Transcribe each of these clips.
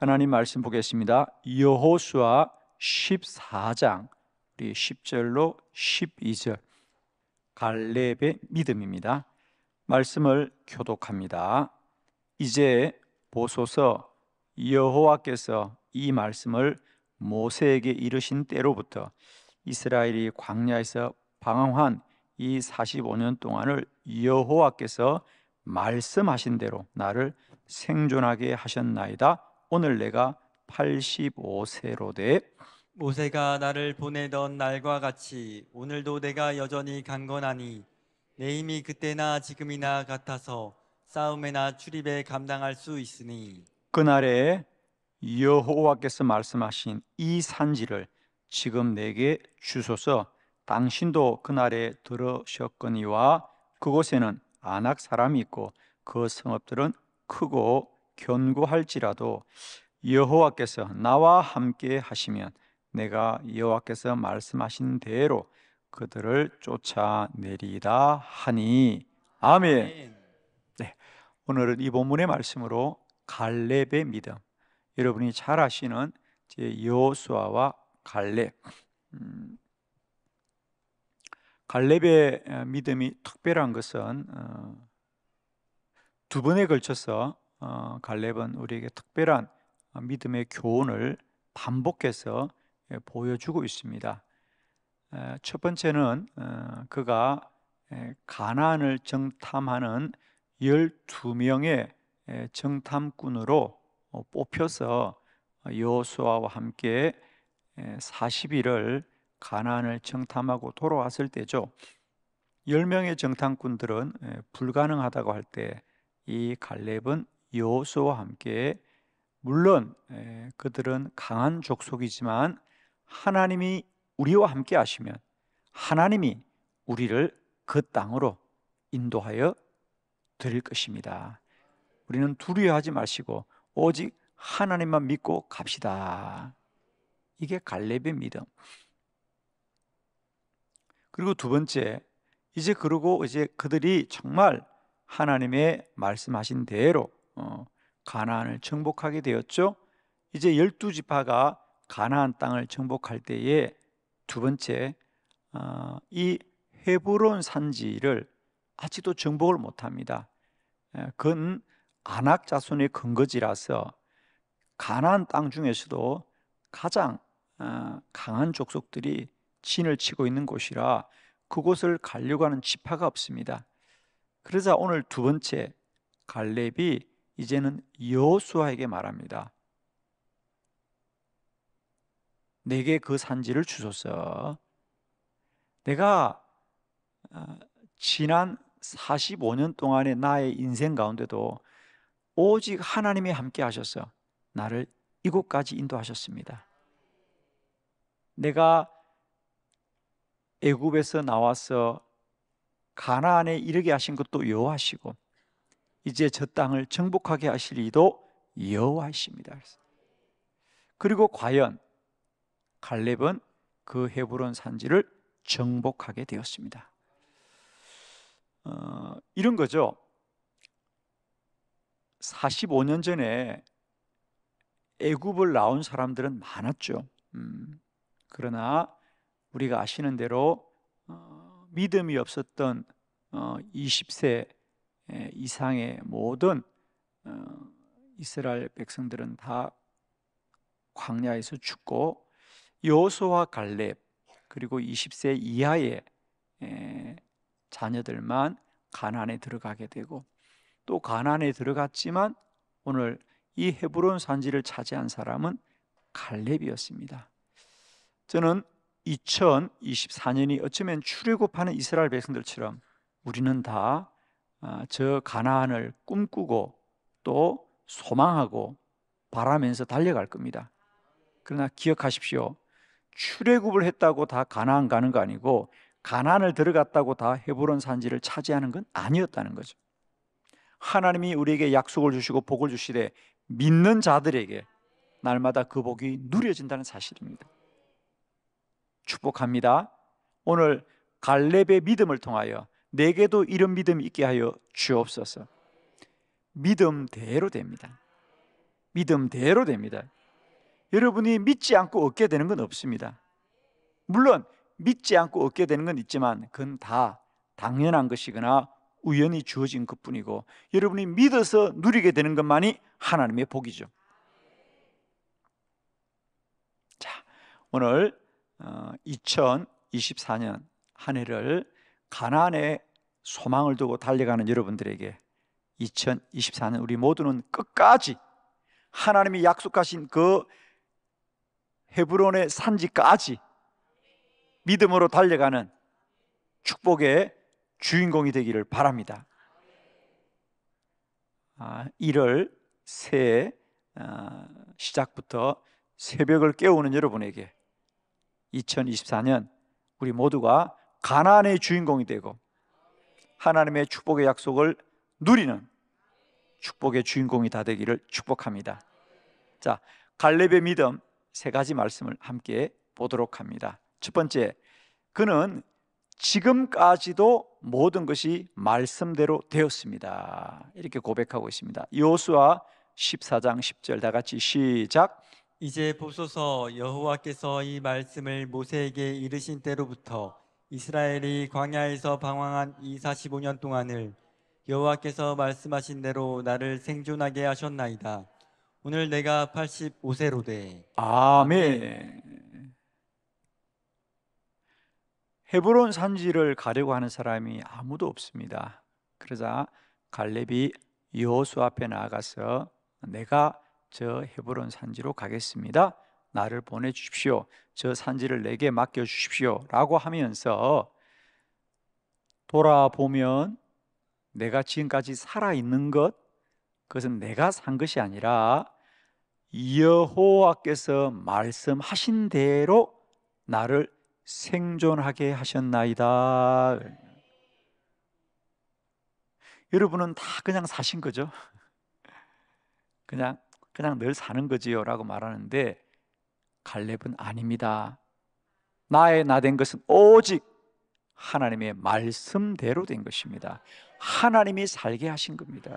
하나님 말씀 보겠습니다. 여호수아 14장 우리 10절로 12절 갈렙의 믿음입니다. 말씀을 교독합니다. 이제 보소서 여호와께서 이 말씀을 모세에게 이르신 때로부터 이스라엘이 광야에서 방황한 이 45년 동안을 여호와께서 말씀하신 대로 나를 생존하게 하셨나이다. 오늘 내가 85세로 돼 모세가 나를 보내던 날과 같이 오늘도 내가 여전히 강건하니 내 힘이 그때나 지금이나 같아서 싸움에나 출입에 감당할 수 있으니 그날에 여호와께서 말씀하신 이 산지를 지금 내게 주소서 당신도 그날에 들으셨거니와 그곳에는 안악 사람이 있고 그 성읍들은 크고 견고할지라도 여호와께서 나와 함께 하시면 내가 여호와께서 말씀하신 대로 그들을 쫓아내리다 하니 아멘. 네, 오늘은 이 본문의 말씀으로 갈렙의 믿음, 여러분이 잘 아시는 제 여호수아와 갈렙, 음, 갈렙의 어, 믿음이 특별한 것은 어, 두 번에 걸쳐서 어, 갈렙은 우리에게 특별한 어, 믿음의 교훈을 반복해서 예, 보여주고 있습니다. 첫 번째는 어, 그가 가난을 정탐하는 12명의 정탐꾼으로 어, 뽑혀서 여호수아와 함께 40일을 가난을 정탐하고 돌아왔을 때죠. 10명의 정탐꾼들은 불가능하다고 할 때 이 갈렙은 여호수와 함께 물론 그들은 강한 족속이지만 하나님이 우리와 함께 하시면 하나님이 우리를 그 땅으로 인도하여 드릴 것입니다. 우리는 두려워하지 마시고 오직 하나님만 믿고 갑시다. 이게 갈렙의 믿음. 그리고 두 번째, 이제 그러고 이제 그들이 정말 하나님의 말씀하신 대로 어, 가나안을 정복하게 되었죠. 이제 열두 지파가 가나안 땅을 정복할 때에 두 번째 어, 이 헤브론 산지를 아직도 정복을 못합니다. 예, 그건 안악 자손의 근거지라서 가나안 땅 중에서도 가장 어, 강한 족속들이 진을 치고 있는 곳이라 그곳을 가려고 하는 지파가 없습니다. 그러자 오늘 두 번째 갈렙이 이제는 여수아에게 말합니다. 내게 그 산지를 주소서. 내가 어, 지난 45년 동안의 나의 인생 가운데도 오직 하나님이 함께 하셔서 나를 이곳까지 인도하셨습니다. 내가 애굽에서 나와서 가나안에 이르게 하신 것도 여호와시고 이제 저 땅을 정복하게 하실 이도 여호와십니다. 그리고 과연 갈렙은 그 헤브론 산지를 정복하게 되었습니다. 어, 이런 거죠. 45년 전에 애굽을 나온 사람들은 많았죠. 음, 그러나 우리가 아시는 대로 어, 믿음이 없었던 어, 20세 예, 이상의 모든 어, 이스라엘 백성들은 다 광야에서 죽고 요호수와 갈렙 그리고 20세 이하의 예, 자녀들만 가난에 들어가게 되고 또가난에 들어갔지만 오늘 이 헤브론 산지를 차지한 사람은 갈렙이었습니다. 저는 2024년이 어쩌면 출애굽하는 이스라엘 백성들처럼 우리는 다 아, 저 가나안을 꿈꾸고 또 소망하고 바라면서 달려갈 겁니다. 그러나 기억하십시오. 출애굽을 했다고 다 가나안 가는 거 아니고 가나안을 들어갔다고 다 헤브론 산지를 차지하는 건 아니었다는 거죠. 하나님이 우리에게 약속을 주시고 복을 주시되 믿는 자들에게 날마다 그 복이 누려진다는 사실입니다. 축복합니다. 오늘 갈렙의 믿음을 통하여 내게도 이런 믿음 있게 하여 주옵소서. 믿음대로 됩니다. 믿음대로 됩니다. 여러분이 믿지 않고 얻게 되는 건 없습니다. 물론 믿지 않고 얻게 되는 건 있지만 그건 다 당연한 것이거나 우연히 주어진 것뿐이고 여러분이 믿어서 누리게 되는 것만이 하나님의 복이죠. 자, 오늘 2024년 어, 한 해를 가난에 소망을 두고 달려가는 여러분들에게 2024년 우리 모두는 끝까지 하나님이 약속하신 그 헤브론의 산지까지 믿음으로 달려가는 축복의 주인공이 되기를 바랍니다. 아, 1월 새해 아, 어, 시작부터 새벽을 깨우는 여러분에게 2024년 우리 모두가 가나안의 주인공이 되고 하나님의 축복의 약속을 누리는 축복의 주인공이 다 되기를 축복합니다. 자, 갈렙의 믿음 세 가지 말씀을 함께 보도록 합니다. 첫 번째, 그는 지금까지도 모든 것이 말씀대로 되었습니다. 이렇게 고백하고 있습니다. 요수아 14장 10절 다 같이 시작. 이제 보소서 여호와께서 이 말씀을 모세에게 이르신 때로부터 이스라엘이 광야에서 방황한 이 45년 동안을 여호와께서 말씀하신 대로 나를 생존하게 하셨나이다. 오늘 내가 85세로 돼. 아멘. 헤브론 산지를 가려고 하는 사람이 아무도 없습니다. 그러자 갈렙이 여호수 앞에 나가서 내가 저 헤브론 산지로 가겠습니다. 나를 보내 주십시오. 저 산지를 내게 맡겨 주십시오라고 하면서 돌아보면 내가 지금까지 살아 있는 것 그것은 내가 산 것이 아니라 여호와께서 말씀하신 대로 나를 생존하게 하셨나이다. 여러분은 다 그냥 사신 거죠? 그냥 그냥 늘 사는 거지요라고 말하는데 갈렙은 아닙니다. 나의 나 된 것은 오직 하나님의 말씀대로 된 것입니다. 하나님이 살게 하신 겁니다.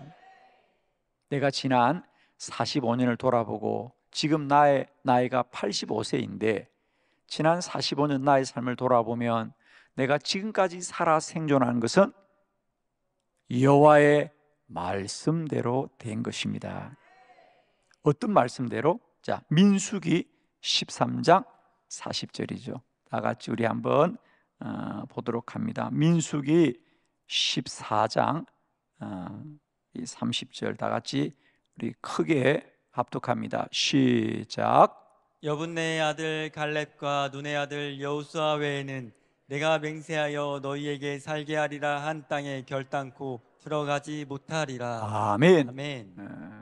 내가 지난 45년을 돌아보고 지금 나의 나이가 85세인데 지난 45년 나의 삶을 돌아보면 내가 지금까지 살아 생존한 것은 여호와의 말씀대로 된 것입니다. 어떤 말씀대로? 자, 민수기 13장 40절이죠. 다 같이 우리 한번 어, 보도록 합니다. 민수기 14장 어, 30절 다 같이 우리 크게 합독합니다. 시작. 여분네 아들 갈렙과 눈의 아들 여우수아 외에는 내가 맹세하여 너희에게 살게 하리라 한 땅에 결단코 들어가지 못하리라. 아멘. 아멘. 네.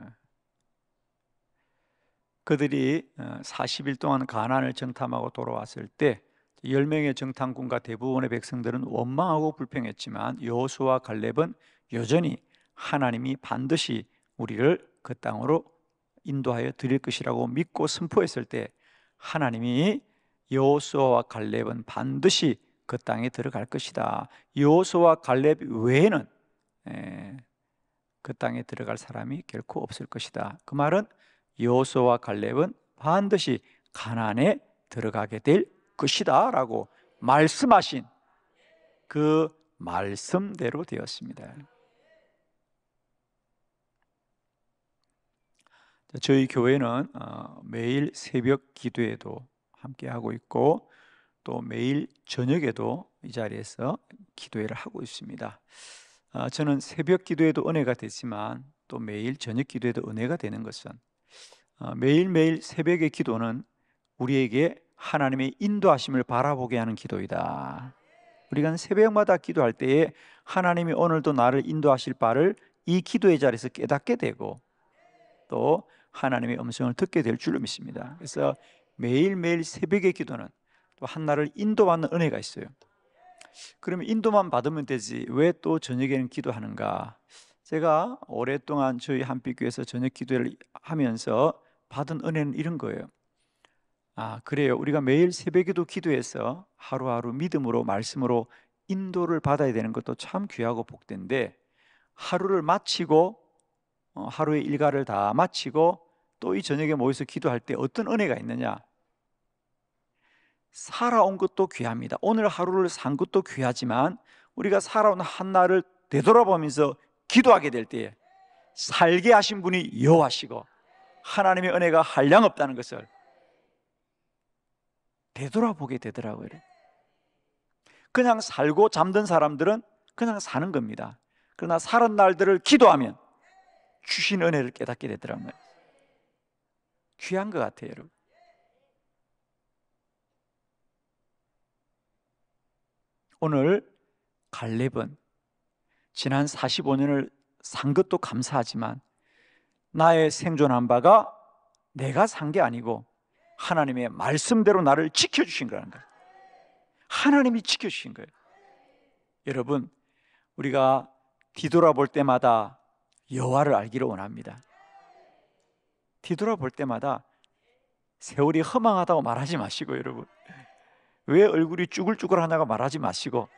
그들이 40일 어, 동안 가난을 정탐하고 돌아왔을 때 10명의 정탐꾼과 대부분의 백성들은 원망하고 불평했지만 요호수와 갈렙은 여전히 하나님이 반드시 우리를 그 땅으로 인도하여 드릴 것이라고 믿고 선포했을 때 하나님이 요호수와 갈렙은 반드시 그 땅에 들어갈 것이다. 요호수와 갈렙 외에는 그 땅에 들어갈 사람이 결코 없을 것이다. 그 말은 여호수아와 갈렙은 반드시 가나안에 들어가게 될 것이다라고 말씀하신 그 말씀대로 되었습니다. 저희 교회는 어, 매일 새벽 기도에도 함께 하고 있고 또 매일 저녁에도 이 자리에서 기도회를 하고 있습니다. 아, 저는 새벽 기도에도 은혜가 되지만 또 매일 저녁 기도에도 은혜가 되는 것은 어, 매일매일 새벽의 기도는 우리에게 하나님의 인도하심을 바라보게 하는 기도이다. 우리가 새벽마다 기도할 때에 하나님이 오늘도 나를 인도하실 바를 이 기도의 자리에서 깨닫게 되고 또 하나님의 음성을 듣게 될 줄로 믿습니다. 그래서 매일매일 새벽의 기도는 또 한날을 인도받는 은혜가 있어요. 그러면 인도만 받으면 되지 왜 또 저녁에는 기도하는가? 제가 오랫동안 저희 한빛교회에서 저녁 기도를 하면서 받은 은혜는 이런 거예요. 아, 그래요. 우리가 매일 새벽에도 기도해서 하루하루 믿음으로 말씀으로 인도를 받아야 되는 것도 참 귀하고 복된데 하루를 마치고 어, 하루의 일과를 다 마치고 또 이 저녁에 모여서 기도할 때 어떤 은혜가 있느냐? 살아온 것도 귀합니다. 오늘 하루를 산 것도 귀하지만 우리가 살아온 한 날을 되돌아보면서 기도하게 될 때에 살게 하신 분이 여호와시고 하나님의 은혜가 한량 없다는 것을 되돌아보게 되더라고요. 그냥 살고 잠든 사람들은 그냥 사는 겁니다. 그러나 사는 날들을 기도하면 주신 은혜를 깨닫게 되더라고요. 귀한 것 같아요, 여러분. 오늘 갈렙은 지난 45년을 산 것도 감사하지만 나의 생존한 바가 내가 산 게 아니고 하나님의 말씀대로 나를 지켜주신 거라는 거예요. 하나님이 지켜주신 거예요. 여러분, 우리가 뒤돌아볼 때마다 여와를 알기를 원합니다. 뒤돌아볼 때마다 세월이 허망하다고 말하지 마시고 여러분 왜 얼굴이 쭈글쭈글하냐고 말하지 마시고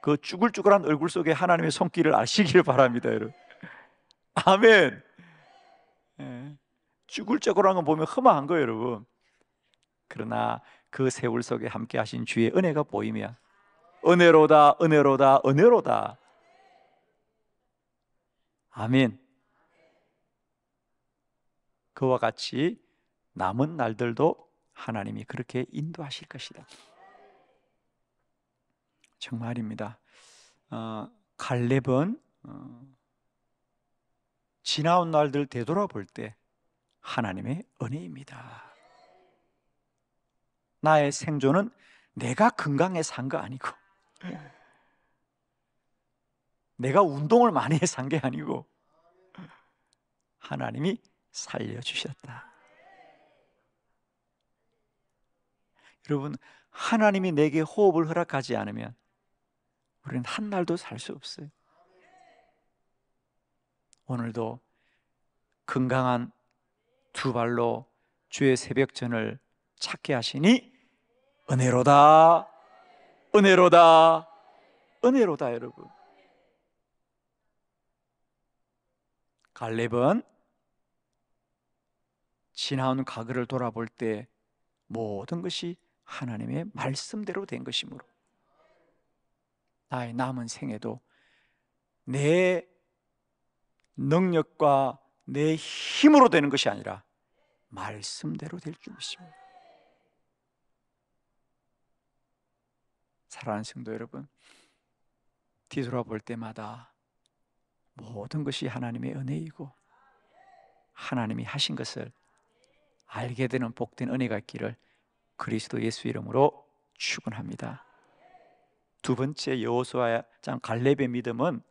그 쭈글쭈글한 얼굴 속에 하나님의 손길을 아시기를 바랍니다 여러분 아멘 예. 죽을 적으라는 보면 허망한 거예요, 여러분. 그러나 그 세월 속에 함께 하신 주의 은혜가 보이며 은혜로다, 은혜로다, 은혜로다. 아멘. 그와 같이 남은 날들도 하나님이 그렇게 인도하실 것이다. 정말입니다. 어, 갈렙은 어, 지나온 날들 되돌아볼 때 하나님의 은혜입니다. 나의 생존은 내가 건강해서 거 아니고 내가 운동을 많이 해서 게 아니고 하나님이 살려주셨다. 여러분 하나님이 내게 호흡을 허락하지 않으면 우리는 한 날도 살 수 없어요. 오늘도 건강한 두 발로 주의 새벽전을 찾게 하시니 은혜로다 은혜로다 은혜로다 여러분 갈렙은 지나온 과거를 돌아볼 때 모든 것이 하나님의 말씀대로 된 것이므로 나의 남은 생에도 내 능력과 내 힘으로 되는 것이 아니라 말씀대로 될 줄 믿습니다. 사랑하는 성도 여러분, 뒤돌아볼 때마다 모든 것이 하나님의 은혜이고 하나님이 하신 것을 알게 되는 복된 은혜가 있기를 그리스도 예수 이름으로 축원합니다. 두 번째 여호수아장 갈렙의 믿음은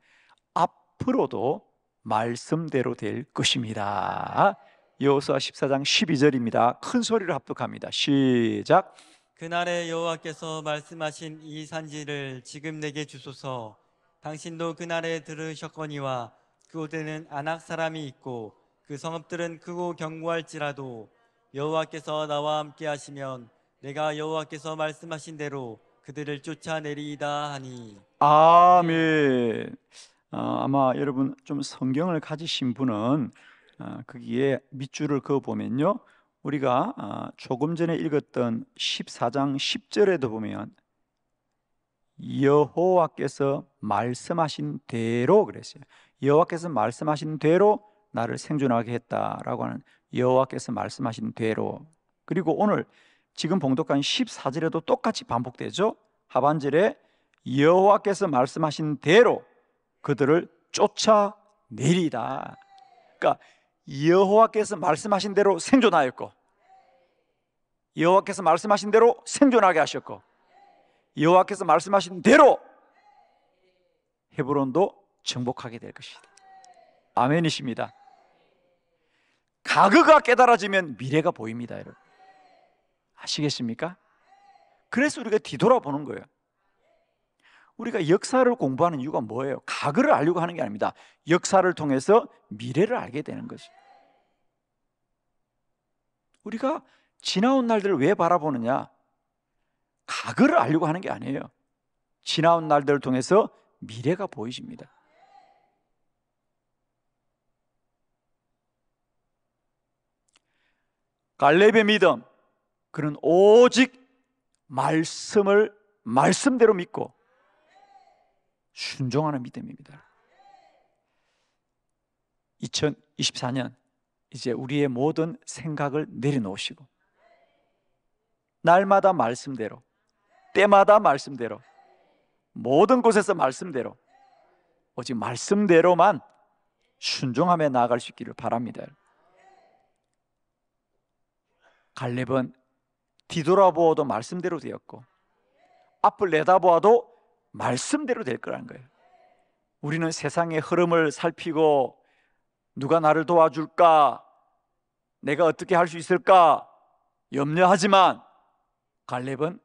앞으로도 말씀대로 될 것입니다. 여호수아 14장 12절입니다. 큰 소리로 합독합니다. 시작. 그날에 여호와께서 말씀하신 이 산지를 지금 내게 주소서. 당신도 그날에 들으셨거니와 그곳에는 안악 사람이 있고 그 성읍들은 크고 견고할지라도 여호와께서 나와 함께 하시면 내가 여호와께서 말씀하신 대로 그들을 쫓아내리이다 하니 아멘. 어, 아마 여러분 좀 성경을 가지신 분은 어, 거기에 밑줄을 그어 보면요. 우리가 어, 조금 전에 읽었던 14장 10절에도 보면 여호와께서 말씀하신 대로 그랬어요. 여호와께서 말씀하신 대로 나를 생존하게 했다라고 하는 여호와께서 말씀하신 대로. 그리고 오늘 지금 봉독한 14절에도 똑같이 반복되죠. 하반절에 여호와께서 말씀하신 대로 그들을 쫓아내리다. 그러니까 여호와께서 말씀하신 대로 생존하였고 여호와께서 말씀하신 대로 생존하게 하셨고 여호와께서 말씀하신 대로 헤브론도 정복하게 될 것이다. 아멘이십니다. 가그가 깨달아지면 미래가 보입니다, 여러분. 아시겠습니까? 그래서 우리가 뒤돌아보는 거예요. 우리가 역사를 공부하는 이유가 뭐예요? 과거를 알려고 하는 게 아닙니다. 역사를 통해서 미래를 알게 되는 거죠. 우리가 지나온 날들을 왜 바라보느냐? 과거를 알려고 하는 게 아니에요. 지나온 날들을 통해서 미래가 보이십니다. 갈렙의 믿음, 그는 오직 말씀을 말씀대로 믿고 순종하는 믿음입니다. 2024년 이제 우리의 모든 생각을 내려놓으시고 날마다 말씀대로 때마다 말씀대로 모든 곳에서 말씀대로 오직 말씀대로만 순종하며 나아갈 수 있기를 바랍니다. 갈렙은 뒤돌아보아도 말씀대로 되었고 앞을 내다보아도 말씀대로 될 거라는 거예요. 우리는 세상의 흐름을 살피고 누가 나를 도와줄까? 내가 어떻게 할 수 있을까? 염려하지만 갈렙은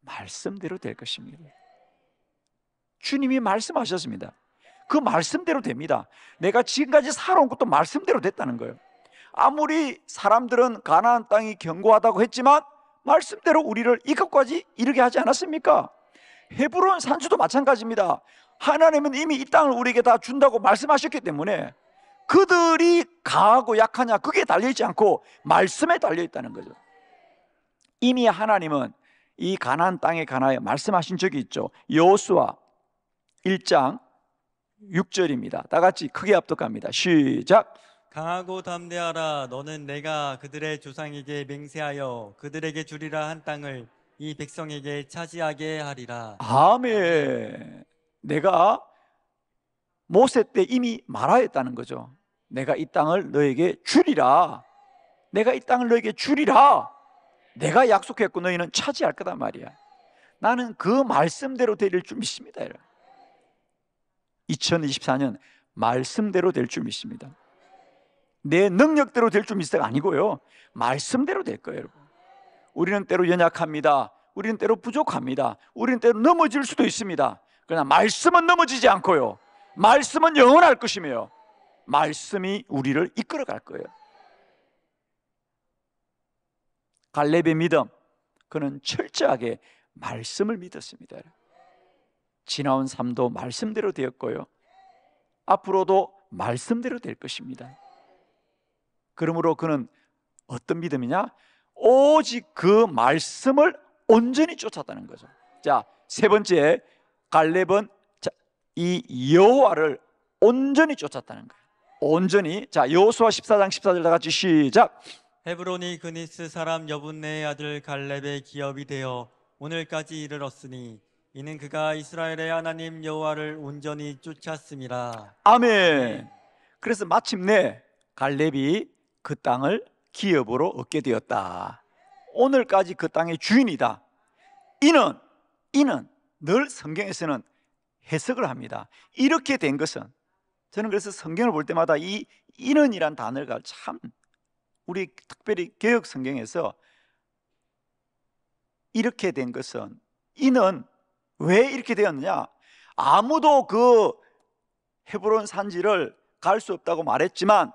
말씀대로 될 것입니다. 주님이 말씀하셨습니다. 그 말씀대로 됩니다. 내가 지금까지 살아온 것도 말씀대로 됐다는 거예요. 아무리 사람들은 가나안 땅이 견고하다고 했지만 말씀대로 우리를 이것까지 이르게 하지 않았습니까? 헤브론 산지도 마찬가지입니다. 하나님은 이미 이 땅을 우리에게 다 준다고 말씀하셨기 때문에 그들이 강하고 약하냐 그게 달려있지 않고 말씀에 달려있다는 거죠. 이미 하나님은 이가나 땅에 관하여 말씀하신 적이 있죠. 여호수아 1장 6절입니다. 다 같이 크게 합독합니다. 시작. 강하고 담대하라 너는 내가 그들의 조상에게 맹세하여 그들에게 주리라 한 땅을 이 백성에게 차지하게 하리라. 아멘. 내가 모세 때 이미 말하였다는 거죠. 내가 이 땅을 너에게 주리라. 내가 이 땅을 너에게 주리라. 내가 약속했고 너희는 차지할 거다 말이야. 나는 그 말씀대로 될 줄 믿습니다. 2024년 말씀대로 될 줄 믿습니다. 내 능력대로 될 줄 믿습니다. 아니고요. 말씀대로 될 거예요, 여러분. 우리는 때로 연약합니다. 우리는 때로 부족합니다. 우리는 때로 넘어질 수도 있습니다. 그러나 말씀은 넘어지지 않고요. 말씀은 영원할 것이며 요 말씀이 우리를 이끌어 갈 거예요. 갈렙의 믿음, 그는 철저하게 말씀을 믿었습니다. 지나온 삶도 말씀대로 되었고요. 앞으로도 말씀대로 될 것입니다. 그러므로 그는 어떤 믿음이냐? 오직 그 말씀을 온전히 쫓았다는 거죠. 자, 세 번째 갈렙은 이 여호와를 온전히 쫓았다는 거예요. 온전히 자, 여호수아 14장 14절 다 같이 시작. 헤브론이 그니스 사람 여분네의 아들 갈렙의 기업이 되어 오늘까지 이르렀으니 이는 그가 이스라엘의 하나님 여호와를 온전히 쫓았음이라. 아멘. 아 그래서 마침내 갈렙이 그 땅을 기업으로 얻게 되었다. 오늘까지 그 땅의 주인이다. 이는 이는 늘 성경에서는 해석을 합니다. 이렇게 된 것은 저는 그래서 성경을 볼 때마다 이 이는이란 단어가 참 우리 특별히 개혁 성경에서 이렇게 된 것은 이는 왜 이렇게 되었느냐? 아무도 그 헤브론 산지를 갈 수 없다고 말했지만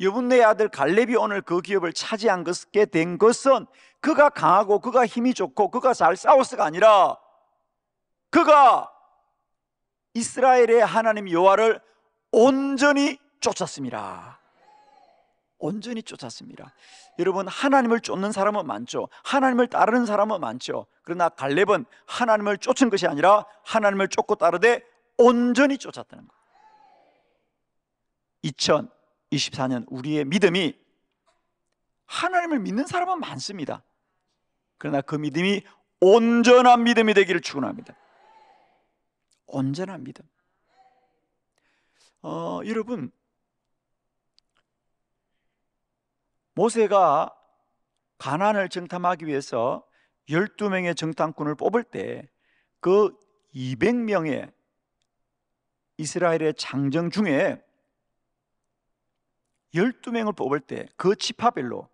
여분네 아들 갈렙이 오늘 그 기업을 차지한 것게 된 것은 그가 강하고 그가 힘이 좋고 그가 잘 싸웠어가 아니라 그가 이스라엘의 하나님 여호와를 온전히 쫓았습니다. 온전히 쫓았습니다. 여러분 하나님을 쫓는 사람은 많죠. 하나님을 따르는 사람은 많죠. 그러나 갈렙은 하나님을 쫓은 것이 아니라 하나님을 쫓고 따르되 온전히 쫓았다는 거예요. 24년 우리의 믿음이 하나님을 믿는 사람은 많습니다. 그러나 그 믿음이 온전한 믿음이 되기를 축원합니다. 온전한 믿음. 어, 여러분 모세가 가난을 정탐하기 위해서 12명의 정탐꾼을 뽑을 때 그 200명의 이스라엘의 장정 중에 12명을 뽑을 때 그 지파별로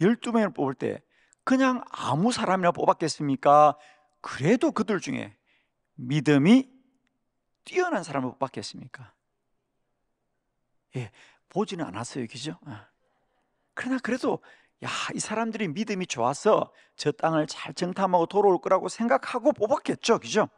12명을 뽑을 때 그냥 아무 사람이나 뽑았겠습니까? 그래도 그들 중에 믿음이 뛰어난 사람을 뽑았겠습니까? 예, 보지는 않았어요, 그죠? 예. 그러나 그래도 야, 이 사람들이 믿음이 좋아서 저 땅을 잘 정탐하고 돌아올 거라고 생각하고 뽑았겠죠, 그죠?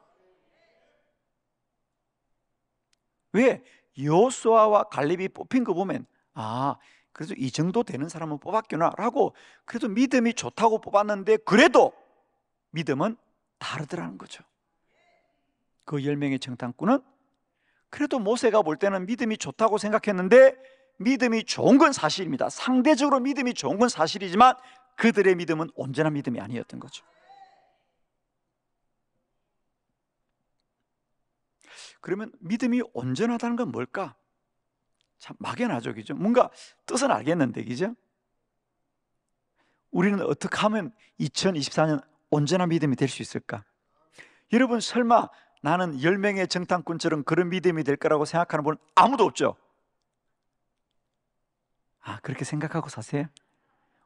왜 여호수아와 갈렙이 뽑힌 거 보면 아그래도이 정도 되는 사람은 뽑았구나라고 그래도 믿음이 좋다고 뽑았는데 그래도 믿음은 다르더라는 거죠. 그 열명의 정탐꾼은 그래도 모세가 볼 때는 믿음이 좋다고 생각했는데 믿음이 좋은 건 사실입니다. 상대적으로 믿음이 좋은 건 사실이지만 그들의 믿음은 온전한 믿음이 아니었던 거죠. 그러면 믿음이 온전하다는 건 뭘까? 참 막연하죠, 그죠? 뭔가 뜻은 알겠는데, 그죠? 우리는 어떻게 하면 2024년 온전한 믿음이 될 수 있을까? 여러분 설마 나는 10명의 정탐꾼처럼 그런 믿음이 될 거라고 생각하는 분 아무도 없죠? 아, 그렇게 생각하고 사세요?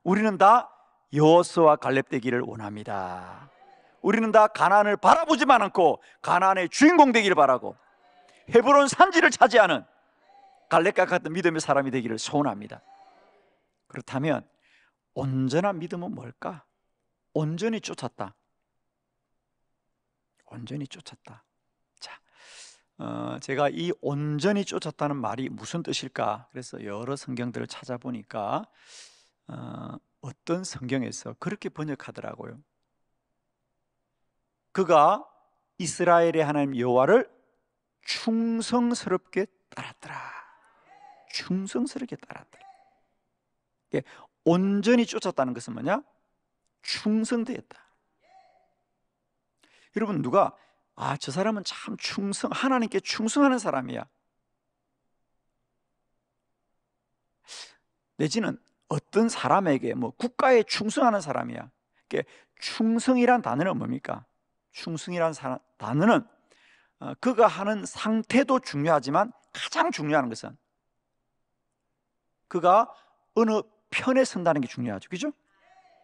우리는 다 여호수와 갈렙 되기를 원합니다. 우리는 다 가난을 바라보지만 않고 가난의 주인공 되기를 바라고 헤브론 산지를 차지하는 갈래가 같은 믿음의 사람이 되기를 소원합니다. 그렇다면 온전한 믿음은 뭘까? 온전히 쫓았다. 온전히 쫓았다. 자, 어, 제가 이 온전히 쫓았다는 말이 무슨 뜻일까? 그래서 여러 성경들을 찾아보니까 어, 어떤 성경에서 그렇게 번역하더라고요. 그가 이스라엘의 하나님 여호와를 충성스럽게 따랐더라. 충성스럽게 따랐다. 온전히 쫓았다는 것은 뭐냐? 충성되었다. 여러분 누가 아저 사람은 참 충성 하나님께 충성하는 사람이야. 내지는 어떤 사람에게 뭐 국가에 충성하는 사람이야. 이게 충성이란 단어는 뭡니까? 충성이란 단어는 어, 그가 하는 상태도 중요하지만 가장 중요한 것은 그가 어느 편에 선다는 게 중요하죠. 그죠?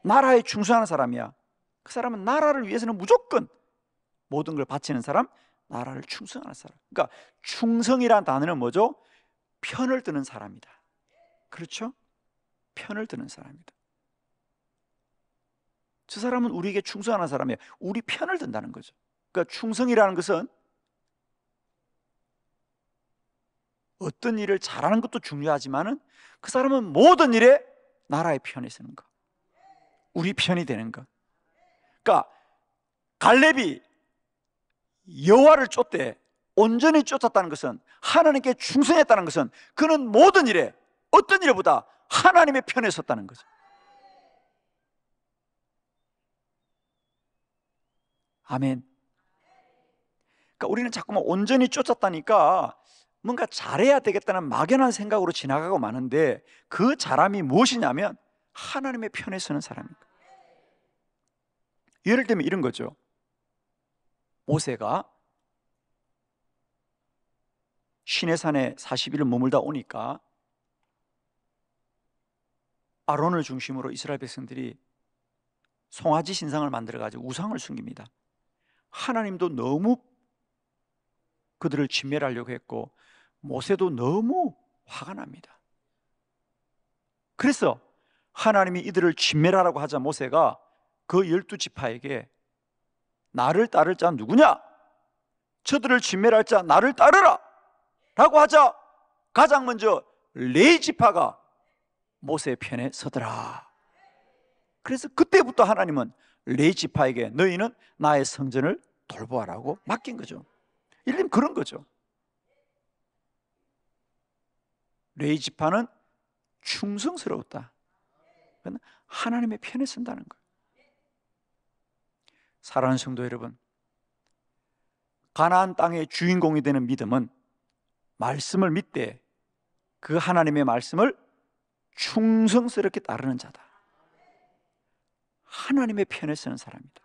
나라에 충성하는 사람이야. 그 사람은 나라를 위해서는 무조건 모든 걸 바치는 사람, 나라를 충성하는 사람. 그러니까 충성이란 단어는 뭐죠? 편을 드는 사람이다. 그렇죠? 편을 드는 사람이다. 저 사람은 우리에게 충성하는 사람이야 우리 편을 든다는 거죠. 그러니까 충성이라는 것은 어떤 일을 잘하는 것도 중요하지만은 그 사람은 모든 일에 나라의 편이 서는 것, 우리 편이 되는 것. 그러니까 갈렙이 여호와를 쫓대 온전히 쫓았다는 것은 하나님께 충성했다는 것은 그는 모든 일에 어떤 일보다 하나님의 편에 섰다는 거죠. 아멘. 그러니까 우리는 자꾸만 온전히 쫓았다니까 뭔가 잘해야 되겠다는 막연한 생각으로 지나가고 마는데 그 잘함이 무엇이냐면 하나님의 편에 서는 사람입니다. 예를 들면 이런 거죠. 모세가 시내산에 40일을 머물다 오니까 아론을 중심으로 이스라엘 백성들이 송아지 신상을 만들어 가지고 우상을 숨깁니다. 하나님도 너무 그들을 진멸하려고 했고 모세도 너무 화가 납니다. 그래서 하나님이 이들을 진멸하라고 하자 모세가 그 열두 지파에게 나를 따를 자 누구냐? 저들을 진멸할 자 나를 따르라! 라고 하자 가장 먼저 레이 네 지파가 모세 편에 서더라. 그래서 그때부터 하나님은 레이 네 지파에게 너희는 나의 성전을 돌보아라고 맡긴 거죠. 일림 그런 거죠. 레이 지파는 충성스러웠다. 하나님의 편에 선다는 거예요. 사랑하는 성도 여러분, 가나안 땅의 주인공이 되는 믿음은 말씀을 믿되 그 하나님의 말씀을 충성스럽게 따르는 자다. 하나님의 편에 서는 사람이다.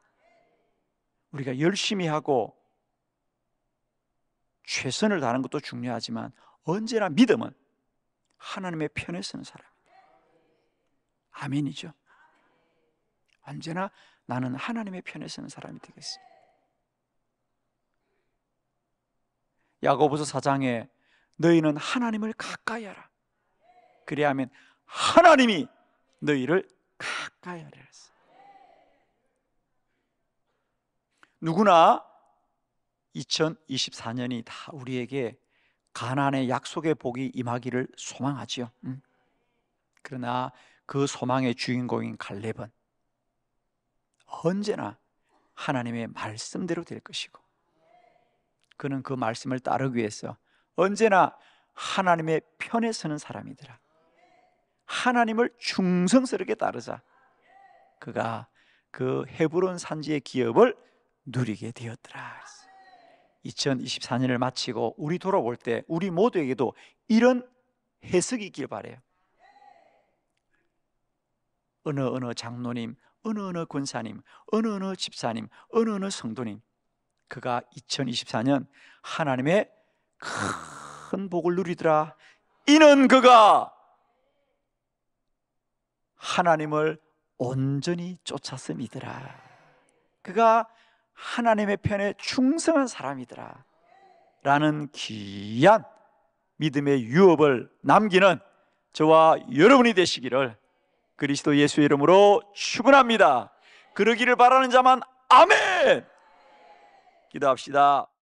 우리가 열심히 하고 최선을 다하는 것도 중요하지만 언제나 믿음은 하나님의 편에 서는 사람. 아멘이죠. 언제나 나는 하나님의 편에 서는 사람이 되겠습니다. 야고보서 4장에 너희는 하나님을 가까이하라. 그래야면 하나님이 너희를 가까이하라 했어. 누구나 2024년이 다 우리에게 가나안의 약속의 복이 임하기를 소망하지요. 음. 그러나 그 소망의 주인공인 갈렙은 언제나 하나님의 말씀대로 될 것이고 그는 그 말씀을 따르기 위해서 언제나 하나님의 편에 서는 사람이더라. 하나님을 충성스럽게 따르자. 그가 그 헤브론 산지의 기업을 누리게 되었더라. 2024년을 마치고 우리 돌아올때 우리 모두에게도 이런 해석이 있길 바래요. 어느 어느 장로님, 어느 어느 권사님, 어느 어느 집사님, 어느 어느 성도님 그가 2024년 하나님의 큰 복을 누리더라. 이는 그가 하나님을 온전히 쫓았음이더라. 그가 하나님의 편에 충성한 사람이더라. 라는 귀한 믿음의 유업을 남기는 저와 여러분이 되시기를 그리스도 예수 이름으로 축원합니다. 그러기를 바라는 자만 아멘. 기도합시다.